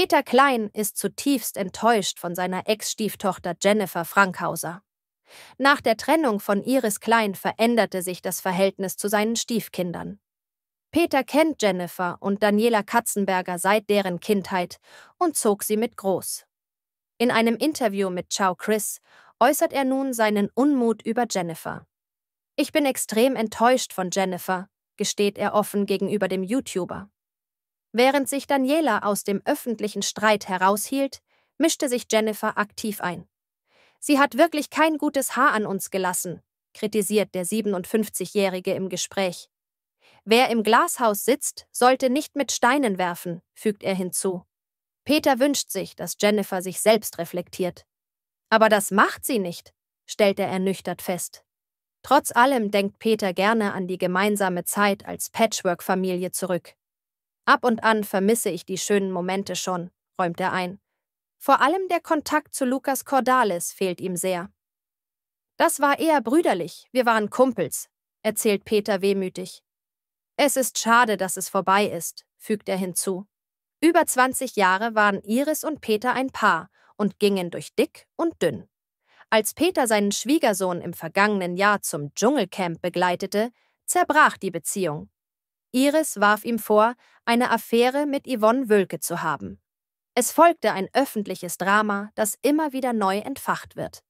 Peter Klein ist zutiefst enttäuscht von seiner Ex-Stieftochter Jennifer Frankhauser. Nach der Trennung von Iris Klein veränderte sich das Verhältnis zu seinen Stiefkindern. Peter kennt Jennifer und Daniela Katzenberger seit deren Kindheit und zog sie mit groß. In einem Interview mit Ciao Chris äußert er nun seinen Unmut über Jennifer. Ich bin extrem enttäuscht von Jennifer, gesteht er offen gegenüber dem YouTuber. Während sich Daniela aus dem öffentlichen Streit heraushielt, mischte sich Jennifer aktiv ein. Sie hat wirklich kein gutes Haar an uns gelassen, kritisiert der 57-Jährige im Gespräch. Wer im Glashaus sitzt, sollte nicht mit Steinen werfen, fügt er hinzu. Peter wünscht sich, dass Jennifer sich selbst reflektiert. Aber das macht sie nicht, stellt er ernüchtert fest. Trotz allem denkt Peter gerne an die gemeinsame Zeit als Patchwork-Familie zurück. Ab und an vermisse ich die schönen Momente schon, räumt er ein. Vor allem der Kontakt zu Lukas Cordalis fehlt ihm sehr. Das war eher brüderlich, wir waren Kumpels, erzählt Peter wehmütig. Es ist schade, dass es vorbei ist, fügt er hinzu. Über 20 Jahre waren Iris und Peter ein Paar und gingen durch dick und dünn. Als Peter seinen Schwiegersohn im vergangenen Jahr zum Dschungelcamp begleitete, zerbrach die Beziehung. Iris warf ihm vor, eine Affäre mit Yvonne Wölke zu haben. Es folgte ein öffentliches Drama, das immer wieder neu entfacht wird.